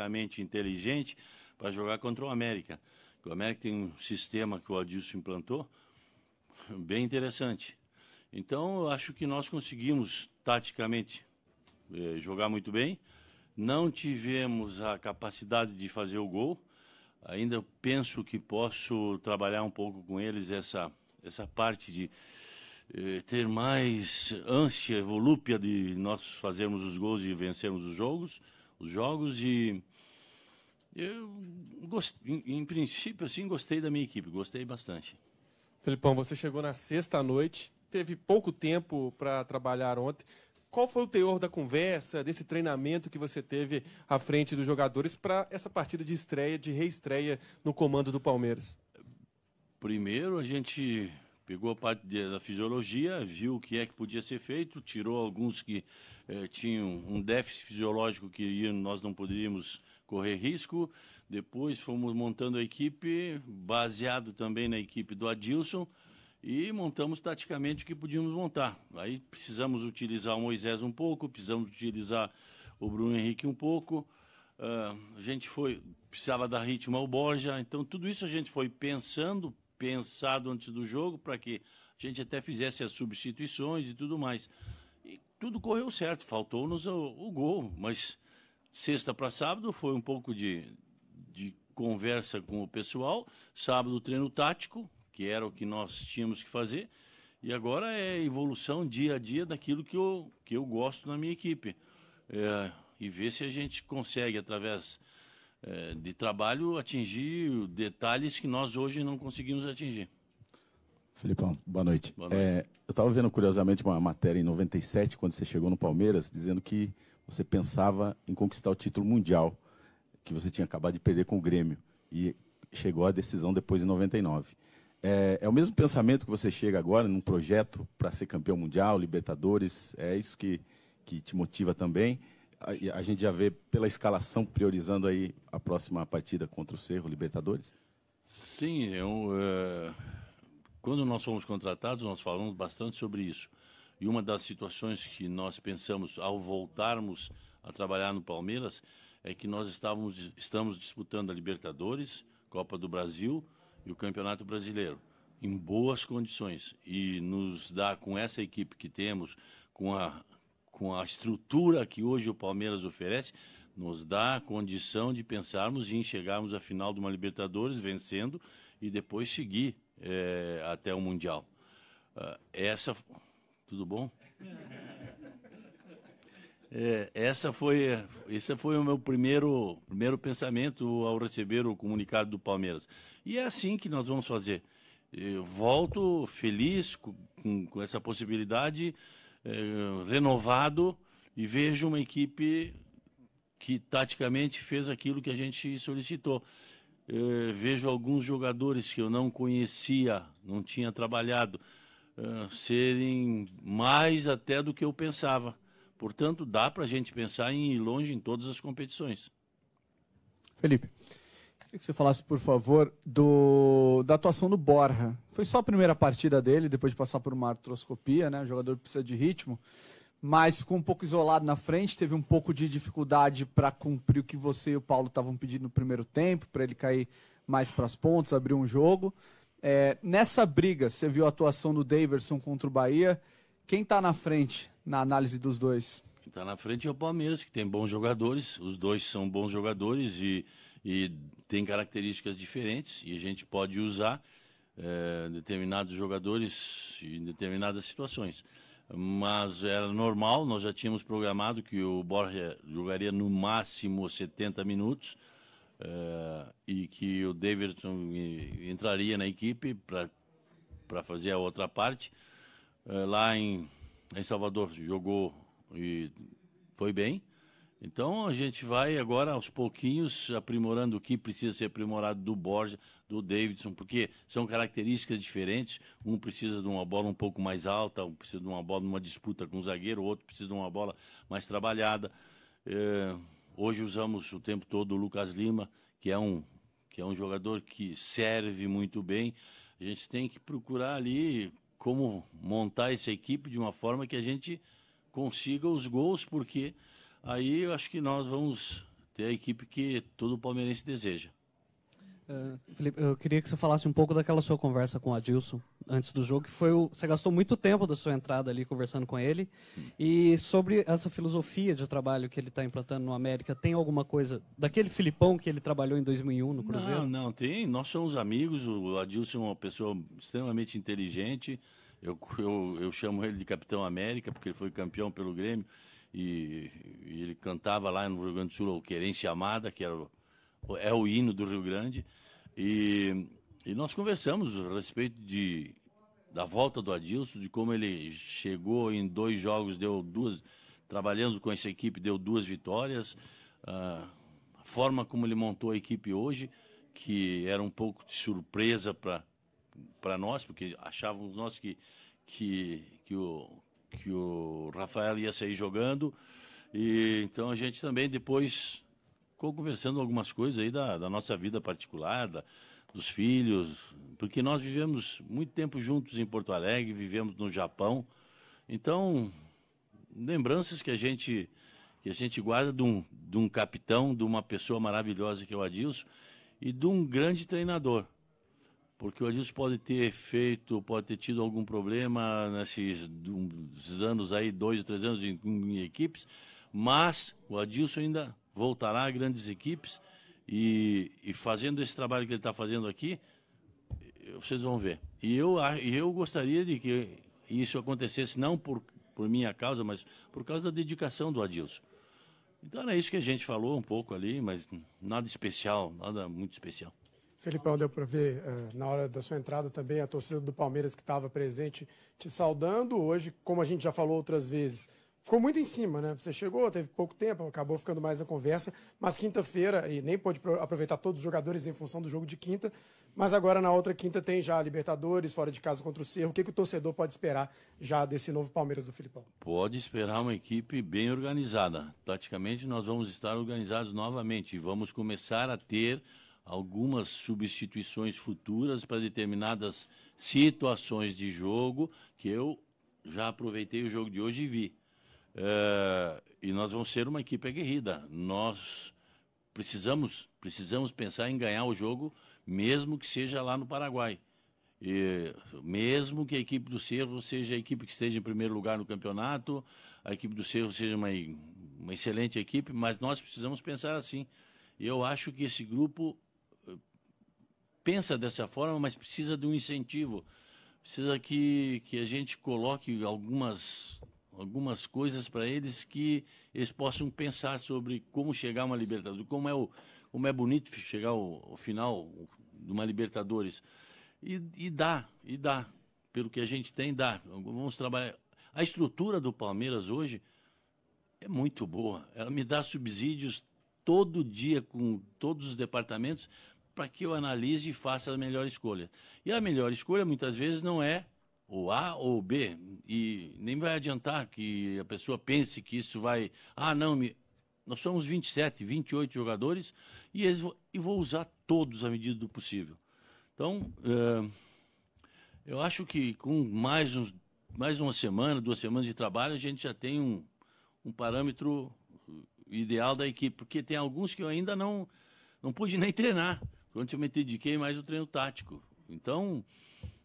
taticamente inteligente para jogar contra o América. O América tem um sistema que o Adilson implantou bem interessante. Então, eu acho que nós conseguimos taticamente eh, jogar muito bem. Não tivemos a capacidade de fazer o gol. Ainda penso que posso trabalhar um pouco com eles essa, essa parte de eh, ter mais ânsia, volúpia de nós fazermos os gols e vencermos os jogos, os jogos e eu, gost... em, em princípio, assim, gostei da minha equipe, gostei bastante. Felipão, você chegou na sexta noite, teve pouco tempo para trabalhar ontem. Qual foi o teor da conversa, desse treinamento que você teve à frente dos jogadores para essa partida de estreia, de reestreia no comando do Palmeiras? Primeiro, a gente pegou a parte da fisiologia, viu o que é que podia ser feito, tirou alguns que eh, tinham um déficit fisiológico que nós não poderíamos correr risco. Depois fomos montando a equipe, baseado também na equipe do Adilson, e montamos taticamente o que podíamos montar. Aí precisamos utilizar o Moisés um pouco, precisamos utilizar o Bruno Henrique um pouco. Uh, a gente foi, precisava dar ritmo ao Borja, então tudo isso a gente foi pensando, pensado antes do jogo, para que a gente até fizesse as substituições e tudo mais. E tudo correu certo, faltou-nos o, o gol, mas sexta para sábado foi um pouco de, de conversa com o pessoal. Sábado, treino tático, que era o que nós tínhamos que fazer. E agora é evolução dia a dia daquilo que eu, que eu gosto na minha equipe. É, e ver se a gente consegue, através é, de trabalho, atingir detalhes que nós hoje não conseguimos atingir. Felipão, boa noite. Boa noite. É, eu estava vendo curiosamente uma matéria em 97, quando você chegou no Palmeiras, dizendo que você pensava em conquistar o título mundial que você tinha acabado de perder com o Grêmio e chegou a decisão depois em 99. É, é, o mesmo pensamento que você chega agora num projeto para ser campeão mundial, Libertadores, é isso que, que te motiva também. A, a, gente já vê pela escalação priorizando aí a próxima partida contra o Cerro, Libertadores? Sim, eu, é, quando nós fomos contratados, nós falamos bastante sobre isso. E uma das situações que nós pensamos ao voltarmos a trabalhar no Palmeiras é que nós estávamos, estamos disputando a Libertadores, Copa do Brasil e o Campeonato Brasileiro em boas condições e nos dá com essa equipe que temos, com a com a estrutura que hoje o Palmeiras oferece, nos dá a condição de pensarmos em chegarmos à final de uma Libertadores vencendo e depois seguir é, até o Mundial. Uh, essa tudo bom? É, essa foi, esse foi o meu primeiro, primeiro pensamento ao receber o comunicado do Palmeiras. E é assim que nós vamos fazer. Eu volto feliz com, com essa possibilidade, é, renovado, e vejo uma equipe que taticamente fez aquilo que a gente solicitou. É, vejo alguns jogadores que eu não conhecia, não tinha trabalhado serem mais até do que eu pensava. Portanto, dá para a gente pensar em ir longe em todas as competições. Felipe, queria que você falasse, por favor, do, da atuação do Borja. Foi só a primeira partida dele, depois de passar por uma artroscopia, né? O jogador precisa de ritmo mas ficou um pouco isolado na frente, teve um pouco de dificuldade para cumprir o que você e o Paulo estavam pedindo no primeiro tempo, para ele cair mais para as pontas, abrir um jogo. É, nessa briga, você viu a atuação do Daverson contra o Bahia. Quem está na frente na análise dos dois? Quem está na frente é o Palmeiras, que tem bons jogadores. Os dois são bons jogadores e, e têm características diferentes e a gente pode usar é, determinados jogadores em determinadas situações. Mas era normal, nós já tínhamos programado que o Borja jogaria no máximo 70 minutos uh, e que o Davidson entraria na equipe para fazer a outra parte. Uh, lá em, em Salvador jogou e foi bem. Então a gente vai agora aos pouquinhos aprimorando o que precisa ser aprimorado do Borja, do Davidson, porque são características diferentes. Um precisa de uma bola um pouco mais alta, um precisa de uma bola numa disputa com o zagueiro, o outro precisa de uma bola mais trabalhada. Eh, Hoje usamos o tempo todo o Lucas Lima, que é um, que é um jogador que serve muito bem. A gente tem que procurar ali como montar essa equipe de uma forma que a gente consiga os gols, porque aí eu acho que nós vamos ter a equipe que todo palmeirense deseja. É, Felipe, eu queria que você falasse um pouco daquela sua conversa com o Adilson antes do jogo, que foi o, você gastou muito tempo da sua entrada ali conversando com ele e sobre essa filosofia de trabalho que ele está implantando no América, tem alguma coisa daquele Filipão que ele trabalhou em 2001 no Cruzeiro? Não, não tem. Nós somos amigos. O Adilson é uma pessoa extremamente inteligente. Eu, eu, eu chamo ele de Capitão América porque ele foi campeão pelo Grêmio e, e ele cantava lá no Rio Grande do Sul o Querência Amada, que era é o hino do Rio Grande. E, e nós conversamos a respeito de, da volta do Adilson, de como ele chegou em dois jogos, deu duas. Trabalhando com essa equipe, deu duas vitórias. Ah, a forma como ele montou a equipe hoje, que era um pouco de surpresa para nós, porque achávamos nós que, que, que, o, que o Rafael ia sair jogando. E, então a gente também depois ficou conversando algumas coisas aí da, da nossa vida particular, da, dos filhos, porque nós vivemos muito tempo juntos em Porto Alegre, vivemos no Japão. Então, lembranças que a gente que a gente guarda de um, de um capitão, de uma pessoa maravilhosa que é o Adilson e de um grande treinador. Porque o Adilson pode ter feito, pode ter tido algum problema nesses anos aí, dois, três anos em, em equipes, mas o Adilson ainda voltará a grandes equipes e, e fazendo esse trabalho que ele está fazendo aqui, vocês vão ver. E eu, eu gostaria de que isso acontecesse, não por, por minha causa, mas por causa da dedicação do Adilson. Então era isso que a gente falou um pouco ali, mas nada especial, nada muito especial. Felipão, deu para ver eh, na hora da sua entrada também a torcida do Palmeiras que estava presente te saudando. Hoje, como a gente já falou outras vezes, ficou muito em cima, né? Você chegou, teve pouco tempo, acabou ficando mais na conversa, mas quinta-feira, e nem pôde aproveitar todos os jogadores em função do jogo de quinta, mas agora na outra quinta tem já Libertadores, fora de casa contra o Cerro. O que, que o torcedor pode esperar já desse novo Palmeiras do Filipão? Pode esperar uma equipe bem organizada. Taticamente, nós vamos estar organizados novamente e vamos começar a ter algumas substituições futuras para determinadas situações de jogo que eu já aproveitei o jogo de hoje e vi é, e nós vamos ser uma equipe aguerrida. Nós precisamos, precisamos pensar em ganhar o jogo, mesmo que seja lá no Paraguai. E, mesmo que a equipe do Cerro seja a equipe que esteja em primeiro lugar no campeonato, a equipe do Cerro seja uma, uma excelente equipe, mas nós precisamos pensar assim. Eu acho que esse grupo eh, pensa dessa forma, mas precisa de um incentivo. Precisa que, que a gente coloque algumas algumas coisas para eles que eles possam pensar sobre como chegar a uma Libertadores, como é, o, como é bonito chegar ao, ao final de uma Libertadores. E, e, dá, e dá. Pelo que a gente tem, dá. Vamos trabalhar. A estrutura do Palmeiras hoje é muito boa. Ela me dá subsídios todo dia com todos os departamentos para que eu analise e faça a melhor escolha. E a melhor escolha, muitas vezes, não é ou A ou B, e nem vai adiantar que a pessoa pense que isso vai. Ah, não, me... nós somos 27, 28 jogadores e, eles... e vou usar todos à medida do possível. Então, eh, eu acho que com mais, uns, mais uma semana, duas semanas de trabalho, a gente já tem um, um parâmetro ideal da equipe, porque tem alguns que eu ainda não, não pude nem treinar. Quando eu me dediquei mais o treino tático. Então,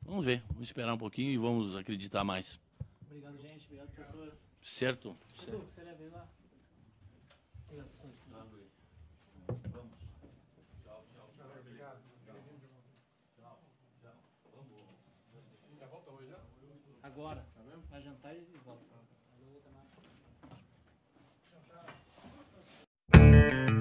Vamos ver, vamos esperar um pouquinho e vamos acreditar mais. Obrigado, gente. Obrigado, professor. Certo. certo. Você lá? Obrigado, Vamos. Tchau, tchau. Obrigado. Tchau. Vamos. Já hoje, Agora. Vai jantar e volta. Alô, Tamara. Tchau, tchau.